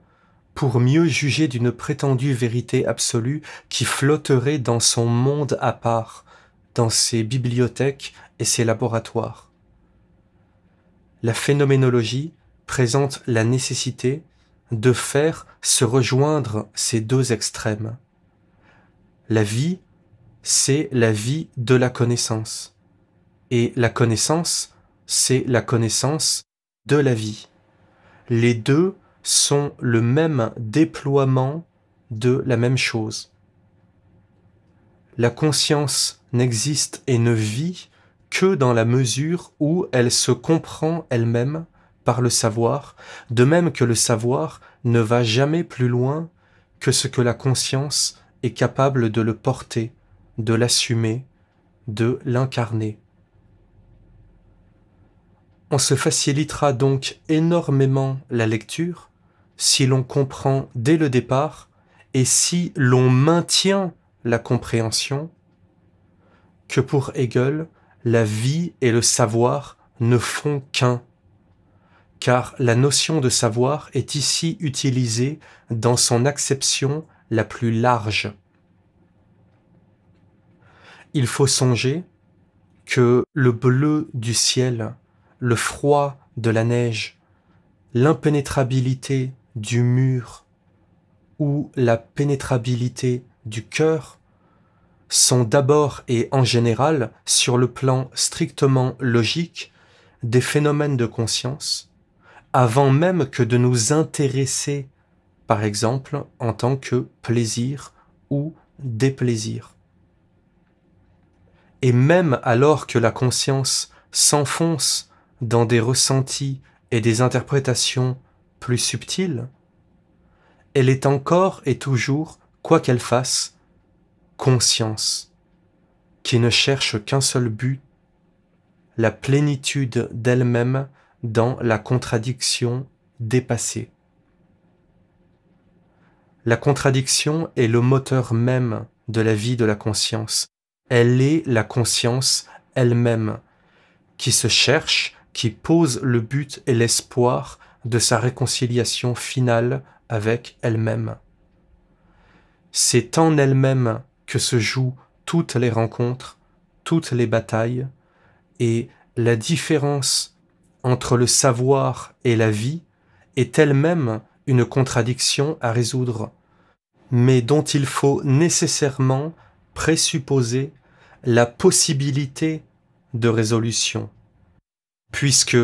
Speaker 1: pour mieux juger d'une prétendue vérité absolue qui flotterait dans son monde à part, dans ses bibliothèques et ses laboratoires. La phénoménologie présente la nécessité de faire se rejoindre ces deux extrêmes. La vie, c'est la vie de la connaissance. Et la connaissance, c'est la connaissance de la vie. Les deux sont le même déploiement de la même chose. La conscience n'existe et ne vit que dans la mesure où elle se comprend elle-même par le savoir, de même que le savoir ne va jamais plus loin que ce que la conscience est capable de le porter, de l'assumer, de l'incarner. On se facilitera donc énormément la lecture si l'on comprend dès le départ et si l'on maintient la compréhension que pour Hegel, la vie et le savoir ne font qu'un car la notion de savoir est ici utilisée dans son acception la plus large. Il faut songer que le bleu du ciel, le froid de la neige, l'impénétrabilité du mur ou la pénétrabilité du cœur sont d'abord et en général, sur le plan strictement logique, des phénomènes de conscience avant même que de nous intéresser, par exemple, en tant que plaisir ou déplaisir. Et même alors que la conscience s'enfonce dans des ressentis et des interprétations plus subtiles, elle est encore et toujours, quoi qu'elle fasse, conscience, qui ne cherche qu'un seul but, la plénitude d'elle-même dans la contradiction dépassée. La contradiction est le moteur même de la vie de la conscience. Elle est la conscience elle-même, qui se cherche, qui pose le but et l'espoir de sa réconciliation finale avec elle-même. C'est en elle-même que se jouent toutes les rencontres, toutes les batailles, et la différence entre le savoir et la vie est elle-même une contradiction à résoudre, mais dont il faut nécessairement présupposer la possibilité de résolution, puisque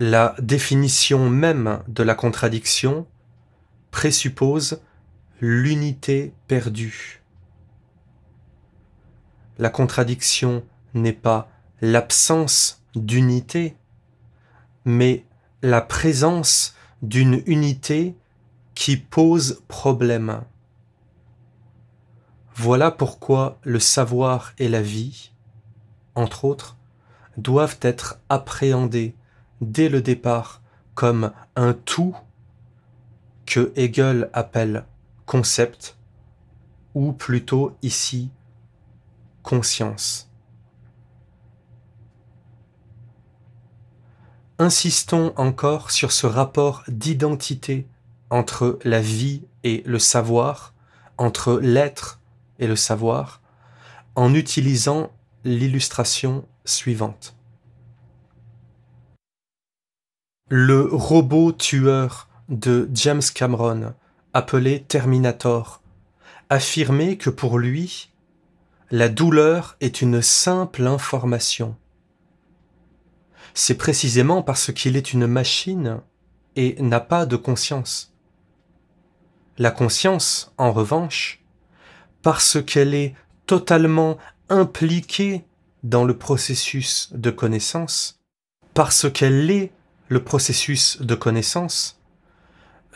Speaker 1: la définition même de la contradiction présuppose l'unité perdue. La contradiction n'est pas l'absence d'unité, mais la présence d'une unité qui pose problème. Voilà pourquoi le savoir et la vie, entre autres, doivent être appréhendés dès le départ comme un tout que Hegel appelle concept, ou plutôt ici conscience. Insistons encore sur ce rapport d'identité entre la vie et le savoir, entre l'être et le savoir, en utilisant l'illustration suivante. Le robot tueur de James Cameron, appelé Terminator, affirmait que pour lui, la douleur est une simple information c'est précisément parce qu'il est une machine et n'a pas de conscience. La conscience, en revanche, parce qu'elle est totalement impliquée dans le processus de connaissance, parce qu'elle est le processus de connaissance,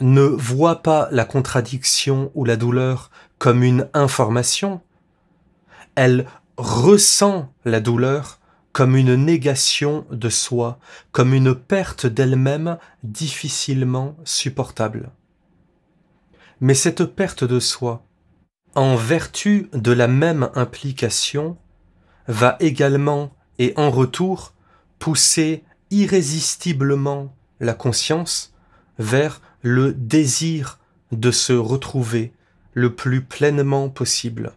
Speaker 1: ne voit pas la contradiction ou la douleur comme une information, elle ressent la douleur comme une négation de soi, comme une perte d'elle-même difficilement supportable. Mais cette perte de soi, en vertu de la même implication, va également et en retour pousser irrésistiblement la conscience vers le désir de se retrouver le plus pleinement possible.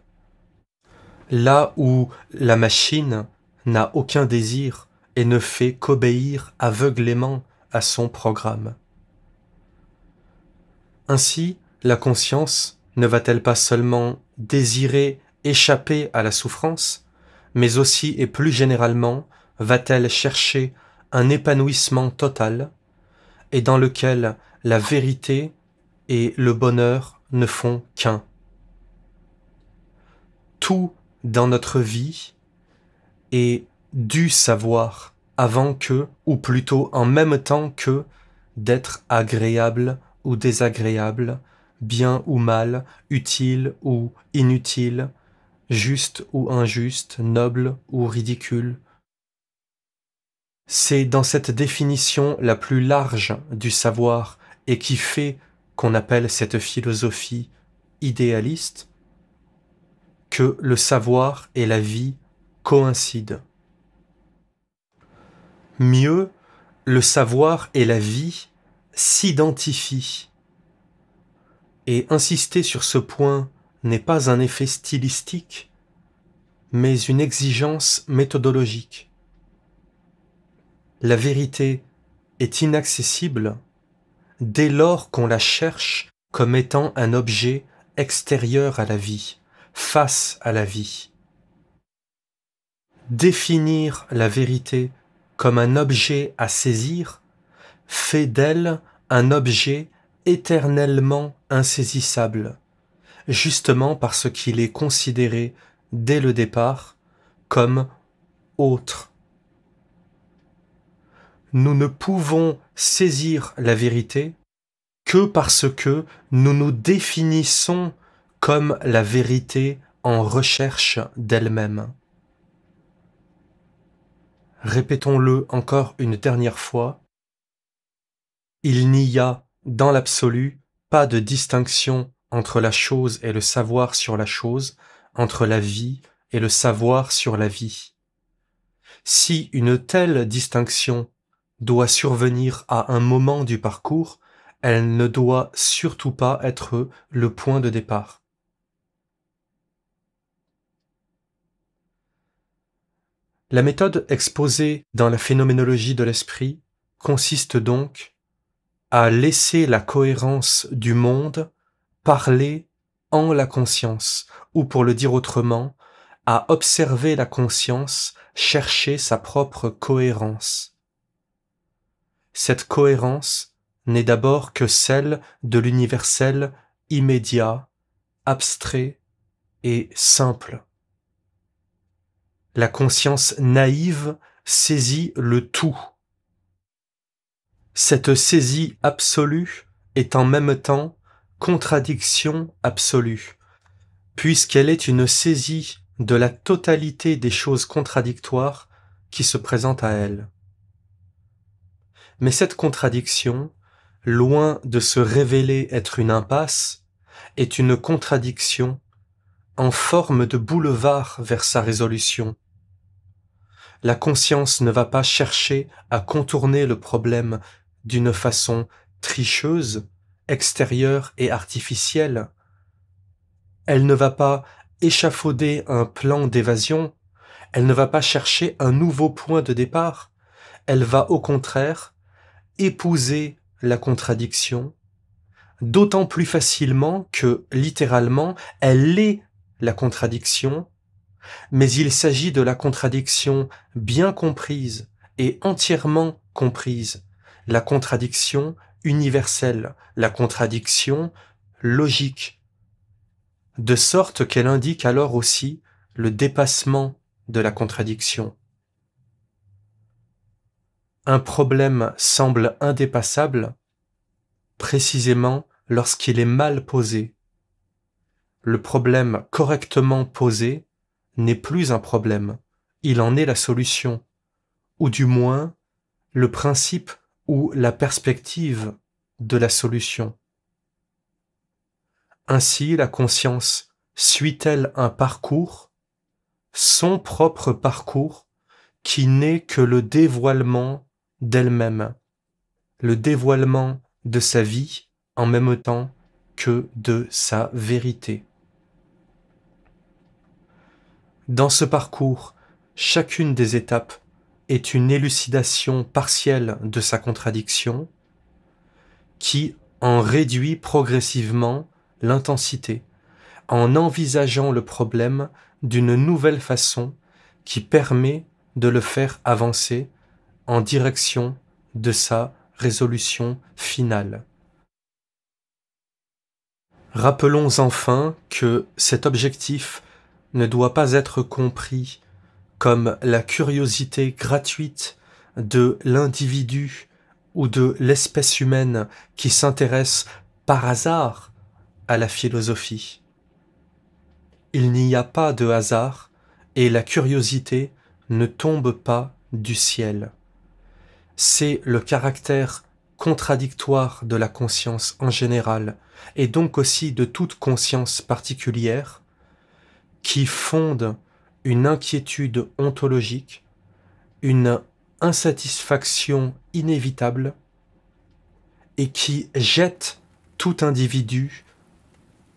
Speaker 1: Là où la machine n'a aucun désir et ne fait qu'obéir aveuglément à son programme. Ainsi, la conscience ne va-t-elle pas seulement désirer échapper à la souffrance, mais aussi et plus généralement va-t-elle chercher un épanouissement total, et dans lequel la vérité et le bonheur ne font qu'un. Tout dans notre vie et dû savoir avant que, ou plutôt en même temps que, d'être agréable ou désagréable, bien ou mal, utile ou inutile, juste ou injuste, noble ou ridicule. C'est dans cette définition la plus large du savoir et qui fait qu'on appelle cette philosophie idéaliste que le savoir et la vie coïncident. Mieux, le savoir et la vie s'identifient. Et insister sur ce point n'est pas un effet stylistique, mais une exigence méthodologique. La vérité est inaccessible dès lors qu'on la cherche comme étant un objet extérieur à la vie, face à la vie. Définir la vérité comme un objet à saisir fait d'elle un objet éternellement insaisissable, justement parce qu'il est considéré dès le départ comme autre. Nous ne pouvons saisir la vérité que parce que nous nous définissons comme la vérité en recherche d'elle-même. Répétons-le encore une dernière fois. Il n'y a, dans l'absolu, pas de distinction entre la chose et le savoir sur la chose, entre la vie et le savoir sur la vie. Si une telle distinction doit survenir à un moment du parcours, elle ne doit surtout pas être le point de départ. La méthode exposée dans la phénoménologie de l'esprit consiste donc à laisser la cohérence du monde parler en la conscience, ou pour le dire autrement, à observer la conscience chercher sa propre cohérence. Cette cohérence n'est d'abord que celle de l'universel immédiat, abstrait et simple la conscience naïve saisit le tout. Cette saisie absolue est en même temps contradiction absolue, puisqu'elle est une saisie de la totalité des choses contradictoires qui se présentent à elle. Mais cette contradiction, loin de se révéler être une impasse, est une contradiction en forme de boulevard vers sa résolution, la conscience ne va pas chercher à contourner le problème d'une façon tricheuse, extérieure et artificielle. Elle ne va pas échafauder un plan d'évasion, elle ne va pas chercher un nouveau point de départ, elle va au contraire épouser la contradiction, d'autant plus facilement que, littéralement, elle est la contradiction mais il s'agit de la contradiction bien comprise et entièrement comprise, la contradiction universelle, la contradiction logique, de sorte qu'elle indique alors aussi le dépassement de la contradiction. Un problème semble indépassable précisément lorsqu'il est mal posé. Le problème correctement posé n'est plus un problème, il en est la solution, ou du moins le principe ou la perspective de la solution. Ainsi la conscience suit-elle un parcours, son propre parcours, qui n'est que le dévoilement d'elle-même, le dévoilement de sa vie en même temps que de sa vérité. Dans ce parcours, chacune des étapes est une élucidation partielle de sa contradiction qui en réduit progressivement l'intensité en envisageant le problème d'une nouvelle façon qui permet de le faire avancer en direction de sa résolution finale. Rappelons enfin que cet objectif ne doit pas être compris comme la curiosité gratuite de l'individu ou de l'espèce humaine qui s'intéresse par hasard à la philosophie. Il n'y a pas de hasard et la curiosité ne tombe pas du ciel. C'est le caractère contradictoire de la conscience en général et donc aussi de toute conscience particulière qui fonde une inquiétude ontologique, une insatisfaction inévitable et qui jette tout individu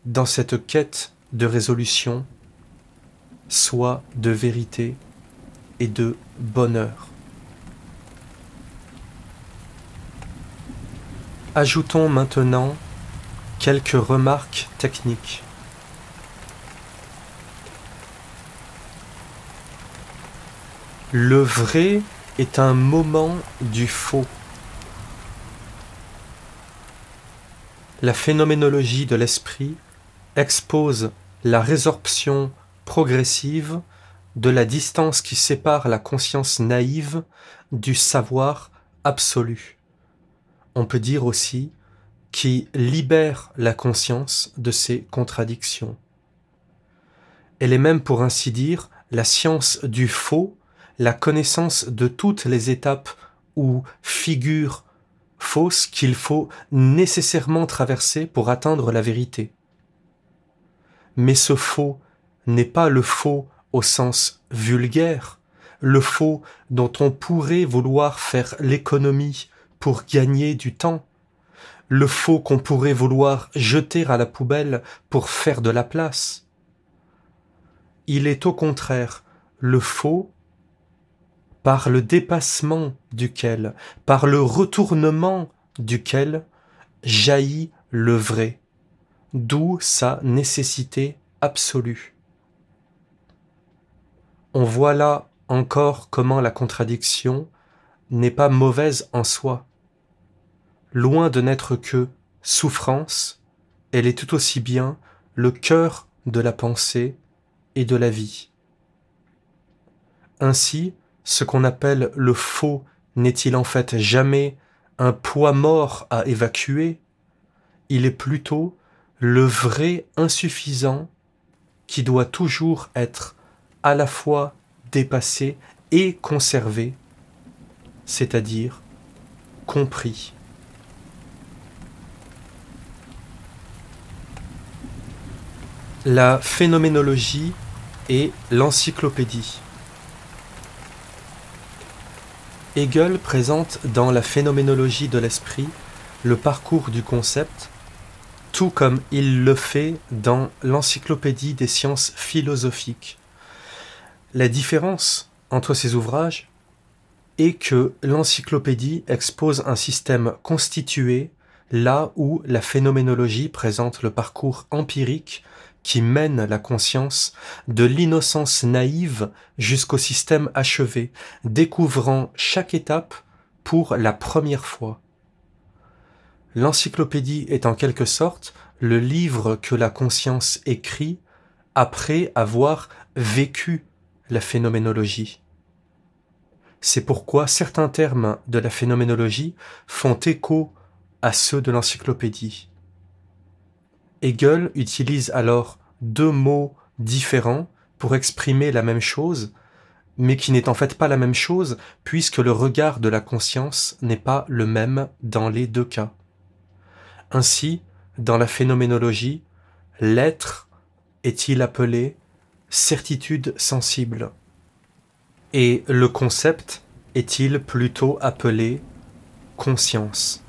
Speaker 1: dans cette quête de résolution, soit de vérité et de bonheur. Ajoutons maintenant quelques remarques techniques. Le vrai est un moment du faux. La phénoménologie de l'esprit expose la résorption progressive de la distance qui sépare la conscience naïve du savoir absolu. On peut dire aussi qui libère la conscience de ses contradictions. Elle est même, pour ainsi dire, la science du faux la connaissance de toutes les étapes ou figures fausses qu'il faut nécessairement traverser pour atteindre la vérité. Mais ce faux n'est pas le faux au sens vulgaire, le faux dont on pourrait vouloir faire l'économie pour gagner du temps, le faux qu'on pourrait vouloir jeter à la poubelle pour faire de la place. Il est au contraire le faux par le dépassement duquel, par le retournement duquel jaillit le vrai, d'où sa nécessité absolue. On voit là encore comment la contradiction n'est pas mauvaise en soi. Loin de n'être que souffrance, elle est tout aussi bien le cœur de la pensée et de la vie. Ainsi, ce qu'on appelle le faux n'est-il en fait jamais un poids mort à évacuer Il est plutôt le vrai insuffisant qui doit toujours être à la fois dépassé et conservé, c'est-à-dire compris. La phénoménologie et l'encyclopédie. Hegel présente dans La phénoménologie de l'esprit le parcours du concept, tout comme il le fait dans l'Encyclopédie des sciences philosophiques. La différence entre ces ouvrages est que l'encyclopédie expose un système constitué là où la phénoménologie présente le parcours empirique qui mène la conscience de l'innocence naïve jusqu'au système achevé, découvrant chaque étape pour la première fois. L'encyclopédie est en quelque sorte le livre que la conscience écrit après avoir vécu la phénoménologie. C'est pourquoi certains termes de la phénoménologie font écho à ceux de l'encyclopédie. Hegel utilise alors deux mots différents pour exprimer la même chose, mais qui n'est en fait pas la même chose, puisque le regard de la conscience n'est pas le même dans les deux cas. Ainsi, dans la phénoménologie, l'être est-il appelé certitude sensible Et le concept est-il plutôt appelé conscience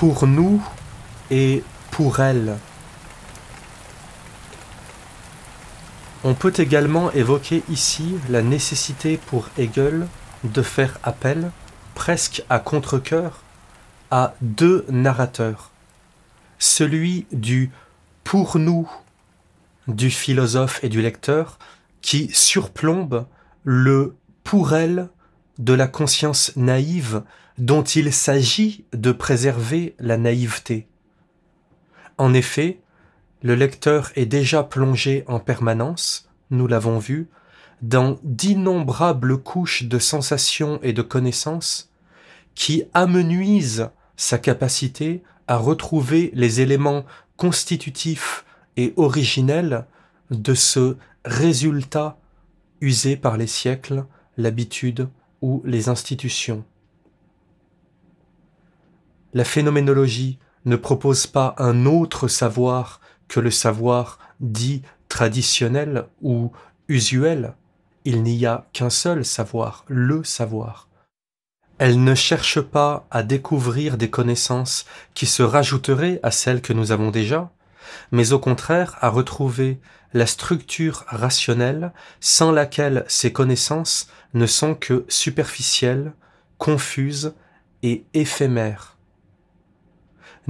Speaker 1: pour nous et pour elle. On peut également évoquer ici la nécessité pour Hegel de faire appel, presque à contre-coeur, à deux narrateurs. Celui du pour nous du philosophe et du lecteur qui surplombe le pour elle de la conscience naïve dont il s'agit de préserver la naïveté. En effet, le lecteur est déjà plongé en permanence, nous l'avons vu, dans d'innombrables couches de sensations et de connaissances qui amenuisent sa capacité à retrouver les éléments constitutifs et originels de ce résultat usé par les siècles, l'habitude ou les institutions la phénoménologie ne propose pas un autre savoir que le savoir dit traditionnel ou usuel. Il n'y a qu'un seul savoir, le savoir. Elle ne cherche pas à découvrir des connaissances qui se rajouteraient à celles que nous avons déjà, mais au contraire à retrouver la structure rationnelle sans laquelle ces connaissances ne sont que superficielles, confuses et éphémères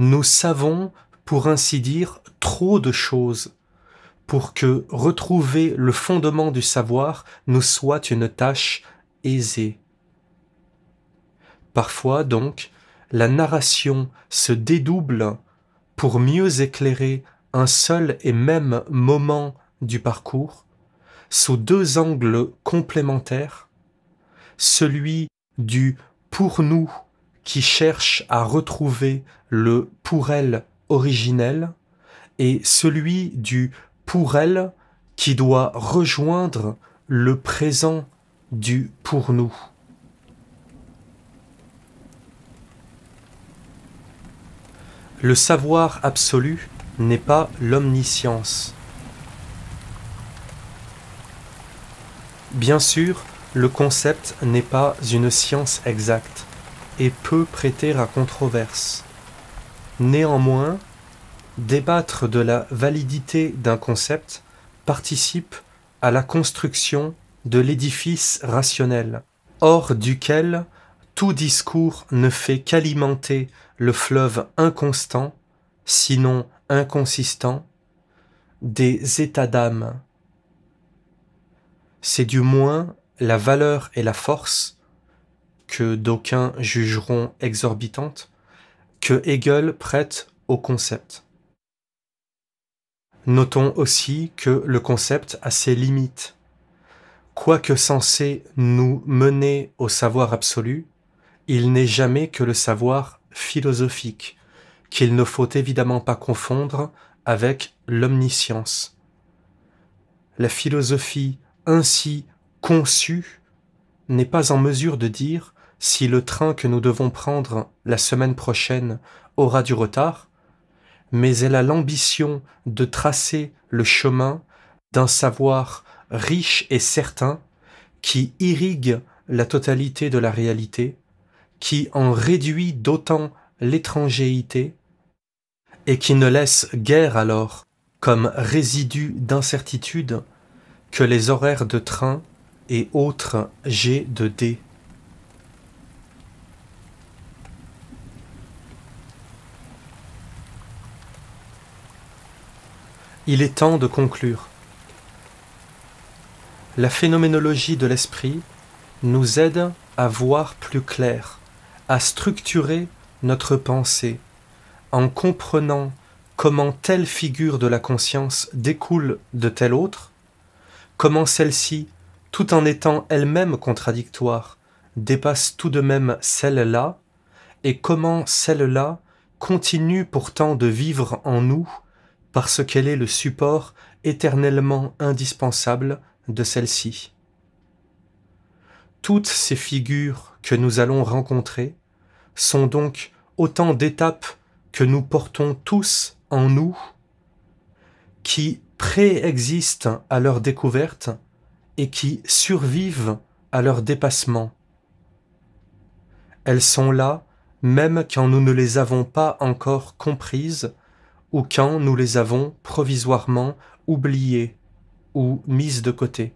Speaker 1: nous savons, pour ainsi dire, trop de choses pour que retrouver le fondement du savoir nous soit une tâche aisée. Parfois donc, la narration se dédouble pour mieux éclairer un seul et même moment du parcours sous deux angles complémentaires, celui du pour nous qui cherche à retrouver le pour elle originel et celui du pour elle qui doit rejoindre le présent du pour nous. Le savoir absolu n'est pas l'omniscience. Bien sûr, le concept n'est pas une science exacte et peut prêter à controverse. Néanmoins, débattre de la validité d'un concept participe à la construction de l'édifice rationnel, hors duquel tout discours ne fait qu'alimenter le fleuve inconstant, sinon inconsistant, des états d'âme. C'est du moins la valeur et la force que d'aucuns jugeront exorbitante, que Hegel prête au concept. Notons aussi que le concept a ses limites. Quoique censé nous mener au savoir absolu, il n'est jamais que le savoir philosophique, qu'il ne faut évidemment pas confondre avec l'omniscience. La philosophie ainsi conçue n'est pas en mesure de dire si le train que nous devons prendre la semaine prochaine aura du retard, mais elle a l'ambition de tracer le chemin d'un savoir riche et certain qui irrigue la totalité de la réalité, qui en réduit d'autant l'étrangéité, et qui ne laisse guère alors comme résidu d'incertitude que les horaires de train et autres g de d. Il est temps de conclure. La phénoménologie de l'esprit nous aide à voir plus clair, à structurer notre pensée, en comprenant comment telle figure de la conscience découle de telle autre, comment celle-ci, tout en étant elle-même contradictoire, dépasse tout de même celle-là, et comment celle-là continue pourtant de vivre en nous parce qu'elle est le support éternellement indispensable de celle-ci. Toutes ces figures que nous allons rencontrer sont donc autant d'étapes que nous portons tous en nous, qui préexistent à leur découverte et qui survivent à leur dépassement. Elles sont là même quand nous ne les avons pas encore comprises ou quand nous les avons provisoirement oubliées ou mises de côté.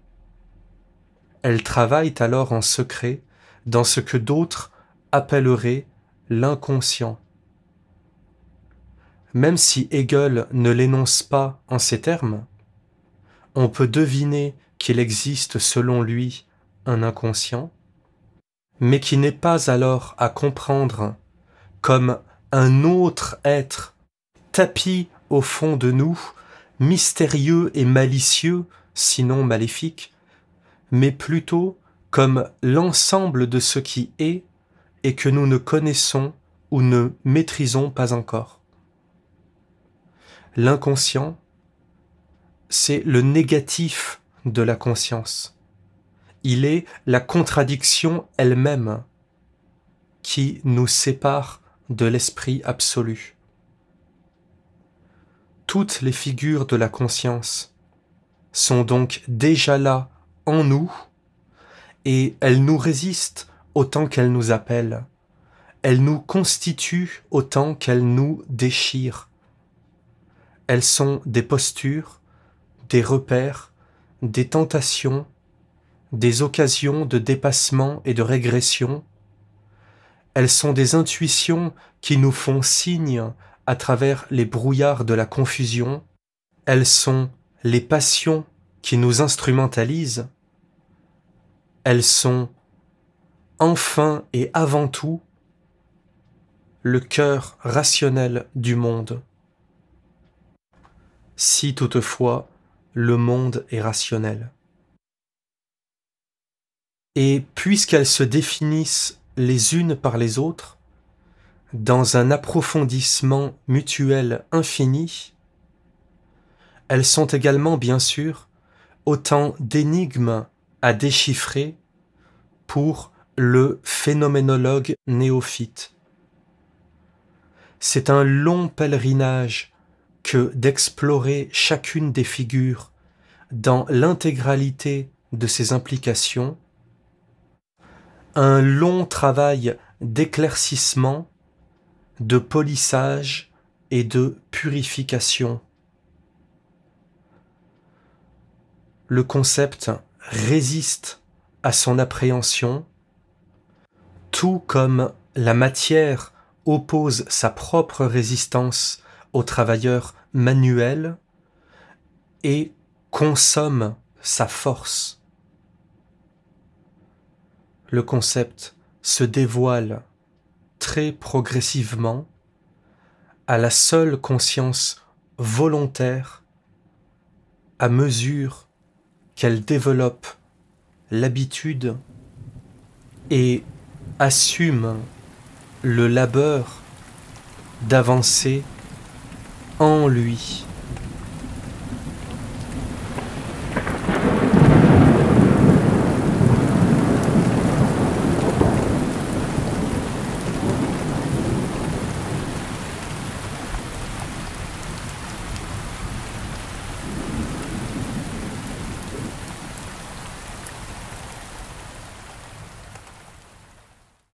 Speaker 1: Elles travaillent alors en secret dans ce que d'autres appelleraient l'inconscient. Même si Hegel ne l'énonce pas en ces termes, on peut deviner qu'il existe selon lui un inconscient, mais qui n'est pas alors à comprendre comme un autre être tapis au fond de nous, mystérieux et malicieux, sinon maléfique, mais plutôt comme l'ensemble de ce qui est et que nous ne connaissons ou ne maîtrisons pas encore. L'inconscient, c'est le négatif de la conscience. Il est la contradiction elle-même qui nous sépare de l'esprit absolu toutes les figures de la conscience sont donc déjà là en nous et elles nous résistent autant qu'elles nous appellent. Elles nous constituent autant qu'elles nous déchirent. Elles sont des postures, des repères, des tentations, des occasions de dépassement et de régression. Elles sont des intuitions qui nous font signe à travers les brouillards de la confusion, elles sont les passions qui nous instrumentalisent, elles sont enfin et avant tout le cœur rationnel du monde. Si toutefois le monde est rationnel. Et puisqu'elles se définissent les unes par les autres, dans un approfondissement mutuel infini, elles sont également, bien sûr, autant d'énigmes à déchiffrer pour le phénoménologue néophyte. C'est un long pèlerinage que d'explorer chacune des figures dans l'intégralité de ses implications, un long travail d'éclaircissement de polissage et de purification. Le concept résiste à son appréhension, tout comme la matière oppose sa propre résistance au travailleur manuel et consomme sa force. Le concept se dévoile progressivement à la seule conscience volontaire à mesure qu'elle développe l'habitude et assume le labeur d'avancer en lui.